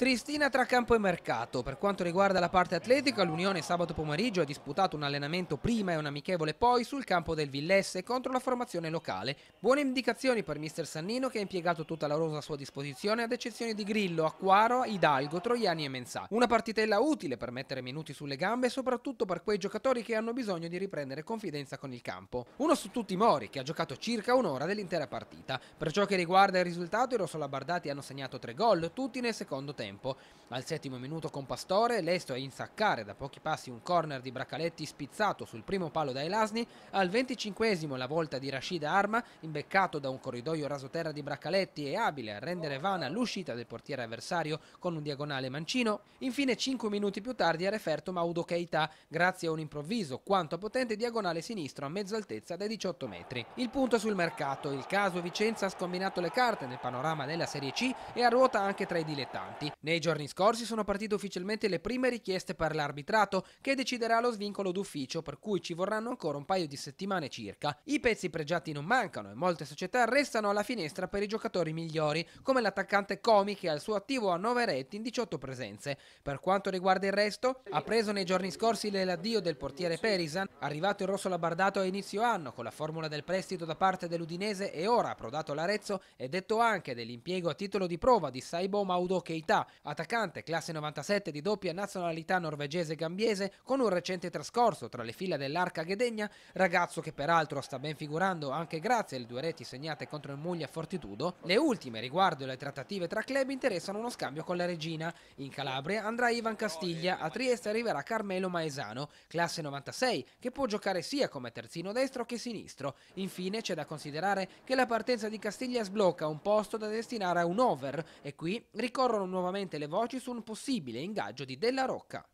Tristina tra campo e mercato. Per quanto riguarda la parte atletica, l'Unione sabato pomeriggio ha disputato un allenamento prima e un amichevole poi sul campo del Villesse contro la formazione locale. Buone indicazioni per mister Sannino che ha impiegato tutta la rosa a sua disposizione ad eccezione di Grillo, Acquaro, Hidalgo, Troiani e Mensà. Una partitella utile per mettere minuti sulle gambe e soprattutto per quei giocatori che hanno bisogno di riprendere confidenza con il campo. Uno su tutti Mori che ha giocato circa un'ora dell'intera partita. Per ciò che riguarda il risultato i rossolabardati hanno segnato tre gol, tutti nel secondo tempo tempo. Al settimo minuto con Pastore, Lesto a insaccare da pochi passi un corner di Bracaletti spizzato sul primo palo da Elasni, al venticinquesimo la volta di Rashida Arma, imbeccato da un corridoio rasoterra di Bracaletti e abile a rendere vana l'uscita del portiere avversario con un diagonale mancino. Infine cinque minuti più tardi a referto Maudo Keita, grazie a un improvviso quanto potente diagonale sinistro a mezzo altezza dai 18 metri. Il punto sul mercato, il caso Vicenza ha scombinato le carte nel panorama della Serie C e a ruota anche tra i dilettanti. Nei giorni scorsi sono partite ufficialmente le prime richieste per l'arbitrato, che deciderà lo svincolo d'ufficio, per cui ci vorranno ancora un paio di settimane circa. I pezzi pregiati non mancano e molte società restano alla finestra per i giocatori migliori, come l'attaccante Comi che al suo attivo ha 9 reti in 18 presenze. Per quanto riguarda il resto, ha preso nei giorni scorsi l'addio del portiere Perisan, arrivato in rosso labardato a inizio anno con la formula del prestito da parte dell'Udinese e ora approdato all'Arezzo, è detto anche dell'impiego a titolo di prova di Saibo Maudo Keita attaccante classe 97 di doppia nazionalità norvegese-gambiese con un recente trascorso tra le fila dell'Arca Ghedegna, ragazzo che peraltro sta ben figurando anche grazie alle due reti segnate contro il Muglia Fortitudo, le ultime riguardo le trattative tra club interessano uno scambio con la regina. In Calabria andrà Ivan Castiglia, a Trieste arriverà Carmelo Maesano, classe 96, che può giocare sia come terzino destro che sinistro. Infine c'è da considerare che la partenza di Castiglia sblocca un posto da destinare a un over e qui ricorrono nuovamente nuovamente le voci su un possibile ingaggio di Della Rocca.